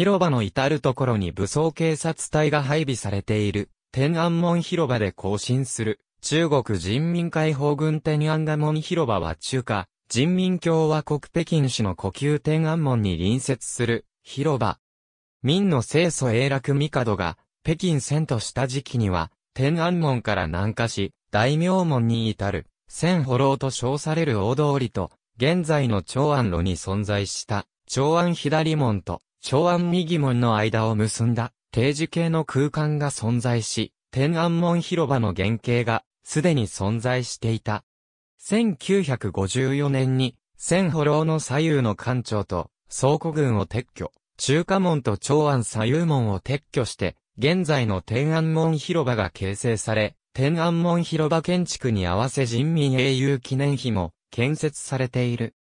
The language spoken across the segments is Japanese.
広場の至るところに武装警察隊が配備されている、天安門広場で行進する、中国人民解放軍天安門広場は中華、人民共和国北京市の呼吸天安門に隣接する、広場。民の清楚永楽帝が、北京遷都した時期には、天安門から南下し、大名門に至る、千歩楼と称される大通りと、現在の長安路に存在した、長安左門と、長安右門の間を結んだ定時系の空間が存在し、天安門広場の原型がすでに存在していた。1954年に、千歩楼の左右の艦長と倉庫群を撤去、中華門と長安左右門を撤去して、現在の天安門広場が形成され、天安門広場建築に合わせ人民英雄記念碑も建設されている。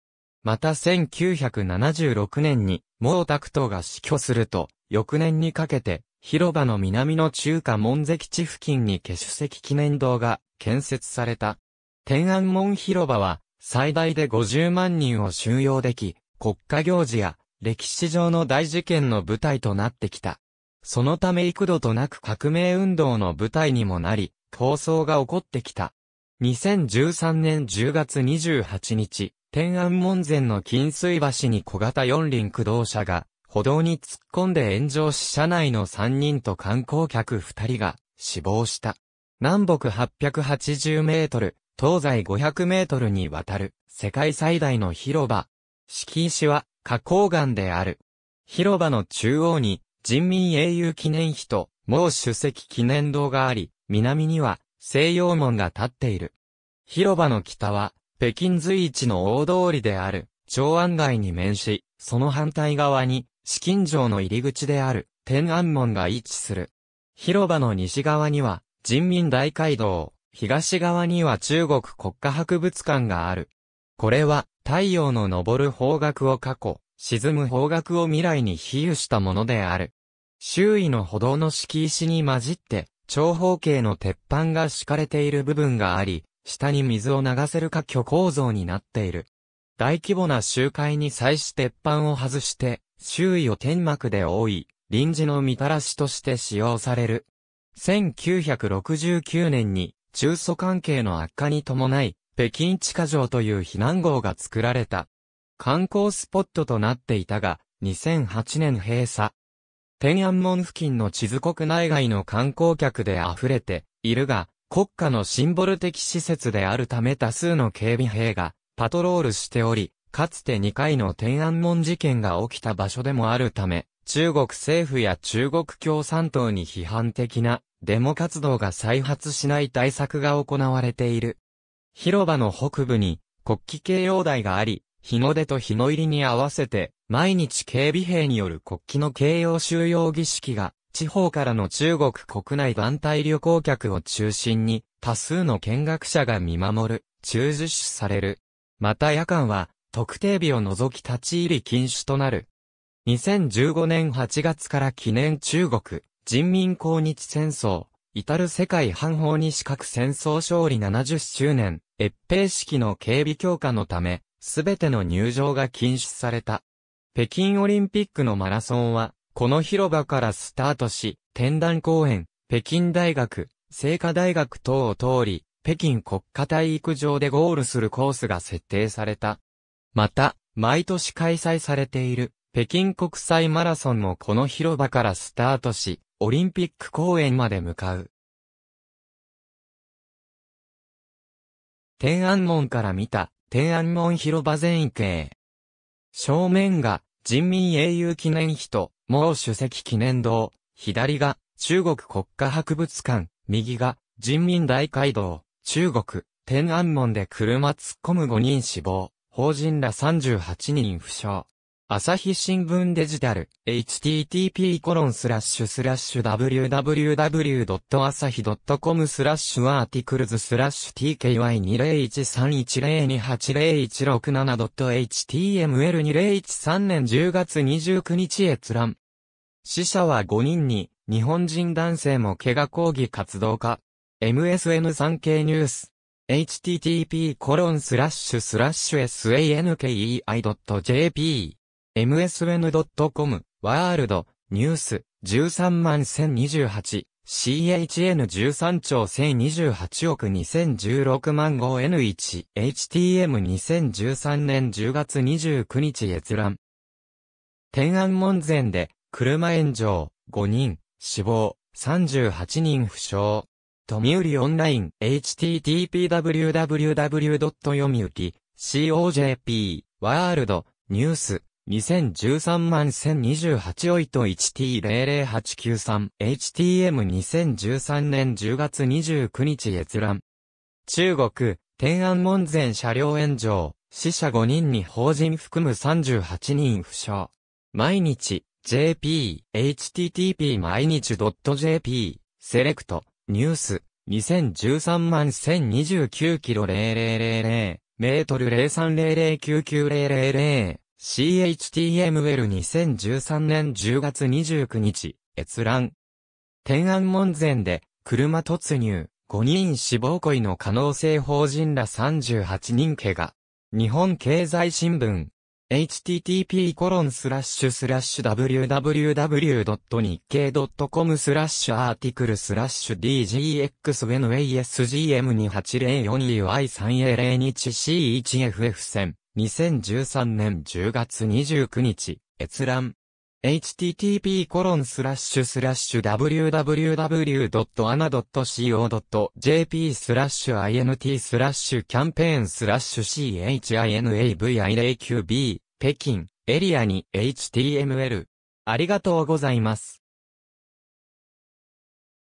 また1976年に毛沢東が死去すると、翌年にかけて、広場の南の中華門跡地付近に下主席記念堂が建設された。天安門広場は、最大で50万人を収容でき、国家行事や歴史上の大事件の舞台となってきた。そのため幾度となく革命運動の舞台にもなり、抗争が起こってきた。2013年10月28日、天安門前の金水橋に小型四輪駆動車が、歩道に突っ込んで炎上し車内の3人と観光客2人が死亡した。南北880メートル、東西500メートルにわたる世界最大の広場。敷石は花崗岩である。広場の中央に人民英雄記念碑と毛主席記念堂があり、南には西洋門が立っている。広場の北は、北京随一の大通りである、長安街に面し、その反対側に、紫禁城の入り口である、天安門が位置する。広場の西側には、人民大会堂、東側には中国国家博物館がある。これは、太陽の昇る方角を過去、沈む方角を未来に比喩したものである。周囲の歩道の敷石に混じって、長方形の鉄板が敷かれている部分があり、下に水を流せるか虚構造になっている。大規模な集会に際し鉄板を外して、周囲を天幕で覆い、臨時のみたらしとして使用される。1969年に、中祖関係の悪化に伴い、北京地下城という避難号が作られた。観光スポットとなっていたが、2008年閉鎖。天安門付近の地図国内外の観光客で溢れているが、国家のシンボル的施設であるため多数の警備兵がパトロールしており、かつて2回の天安門事件が起きた場所でもあるため、中国政府や中国共産党に批判的なデモ活動が再発しない対策が行われている。広場の北部に国旗掲揚台があり、日の出と日の入りに合わせて毎日警備兵による国旗の掲揚収容儀式が、地方からの中国国内団体旅行客を中心に、多数の見学者が見守る、中受主される。また夜間は、特定日を除き立ち入り禁止となる。2015年8月から記念中国、人民抗日戦争、至る世界反法に資格戦争勝利70周年、越平式の警備強化のため、すべての入場が禁止された。北京オリンピックのマラソンは、この広場からスタートし、天壇公園、北京大学、聖火大学等を通り、北京国家体育場でゴールするコースが設定された。また、毎年開催されている、北京国際マラソンもこの広場からスタートし、オリンピック公園まで向かう。天安門から見た、天安門広場全域へ。正面が、人民英雄記念碑と、毛主席記念堂、左が、中国国家博物館、右が、人民大会堂、中国、天安門で車突っ込む5人死亡、法人ら38人負傷。朝日新聞デジタル、http://www.asahi.com コロンススララッッシシュュスラッシュアーティクルズスラッシュ tky201310280167.html2013 年10月29日閲覧。死者は5人に、日本人男性も怪我抗議活動家。MSN3 経ニュース。http://sankei.jp コロンススララッッシシュュ msn.com、ワールド、ニュース、13万1028、CHN13 兆1028億2016万 5N1、HTM2013 年10月29日閲覧。天安門前で、車炎上、5人、死亡、38人負傷。富売オンライン、http://www. 読売 .co.jp、ワールド、ニュース、2013万1028オイト 1T00893 HTM2013 年10月29日閲覧。中国、天安門前車両炎上、死者5人に法人含む38人負傷。毎日、JP、http 毎日 .jp、セレクト、ニュース、2013万1029キロ0000メートル03009900 CHTML2013 年10月29日、閲覧。天安門前で、車突入、5人死亡故意の可能性法人ら38人怪我。日本経済新聞。http コロンスラッシュスラッシュ www.nikkei.com スラッシュアーティクルスラッシュ d g x n a s g m 2 8 0 4 u i 3 a 0 2 c 1 f f 戦。2013年10月29日、閲覧。http://www.ana.co.jp スラッシュ int スラッシュキャンペーンスラッシュ chinavi09b 北京エリアに html ありがとうございます。